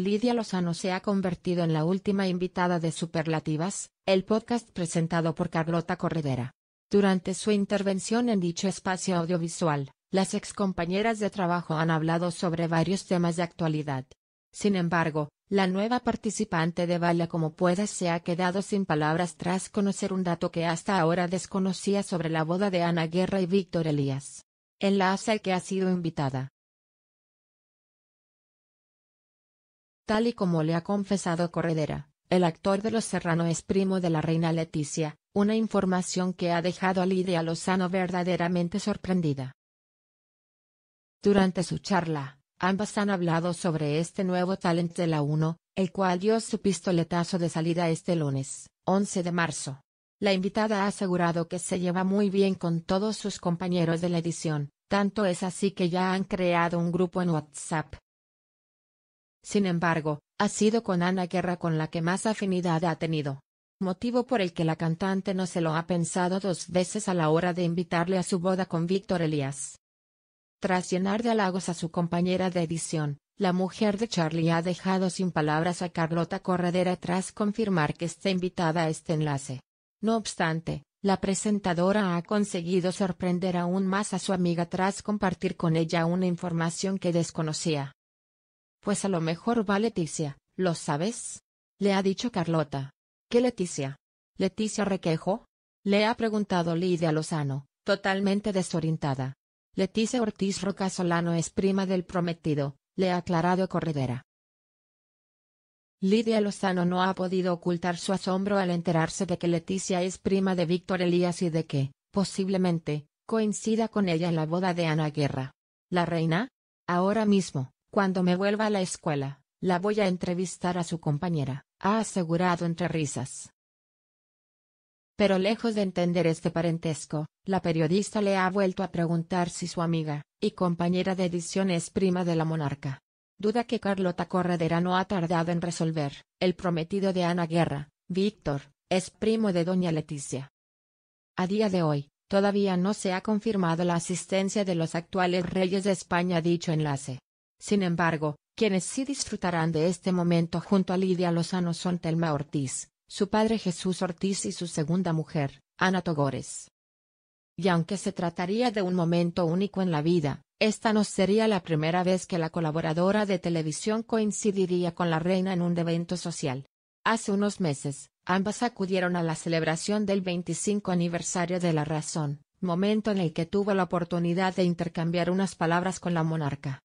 Lidia Lozano se ha convertido en la última invitada de Superlativas, el podcast presentado por Carlota Corredera. Durante su intervención en dicho espacio audiovisual, las excompañeras de trabajo han hablado sobre varios temas de actualidad. Sin embargo, la nueva participante de Valia como puedas se ha quedado sin palabras tras conocer un dato que hasta ahora desconocía sobre la boda de Ana Guerra y Víctor Elías. Enlace al que ha sido invitada. Tal y como le ha confesado Corredera, el actor de Los Serrano es primo de la reina Leticia, una información que ha dejado a Lidia Lozano verdaderamente sorprendida. Durante su charla, ambas han hablado sobre este nuevo talent de la 1, el cual dio su pistoletazo de salida este lunes, 11 de marzo. La invitada ha asegurado que se lleva muy bien con todos sus compañeros de la edición, tanto es así que ya han creado un grupo en WhatsApp, sin embargo, ha sido con Ana Guerra con la que más afinidad ha tenido. Motivo por el que la cantante no se lo ha pensado dos veces a la hora de invitarle a su boda con Víctor Elías. Tras llenar de halagos a su compañera de edición, la mujer de Charlie ha dejado sin palabras a Carlota Corredera tras confirmar que está invitada a este enlace. No obstante, la presentadora ha conseguido sorprender aún más a su amiga tras compartir con ella una información que desconocía. Pues a lo mejor va Leticia, ¿lo sabes? Le ha dicho Carlota. ¿Qué Leticia? ¿Leticia Requejo? Le ha preguntado Lidia Lozano, totalmente desorientada. Leticia Ortiz Roca Solano es prima del prometido, le ha aclarado Corredera. Lidia Lozano no ha podido ocultar su asombro al enterarse de que Leticia es prima de Víctor Elías y de que, posiblemente, coincida con ella en la boda de Ana Guerra. ¿La reina? Ahora mismo, cuando me vuelva a la escuela, la voy a entrevistar a su compañera, ha asegurado entre risas. Pero lejos de entender este parentesco, la periodista le ha vuelto a preguntar si su amiga y compañera de edición es prima de la monarca. Duda que Carlota Corredera no ha tardado en resolver, el prometido de Ana Guerra, Víctor, es primo de doña Leticia. A día de hoy, todavía no se ha confirmado la asistencia de los actuales reyes de España a dicho enlace. Sin embargo, quienes sí disfrutarán de este momento junto a Lidia Lozano son Telma Ortiz, su padre Jesús Ortiz y su segunda mujer, Ana Togores. Y aunque se trataría de un momento único en la vida, esta no sería la primera vez que la colaboradora de televisión coincidiría con la reina en un evento social. Hace unos meses, ambas acudieron a la celebración del 25 aniversario de la razón, momento en el que tuvo la oportunidad de intercambiar unas palabras con la monarca.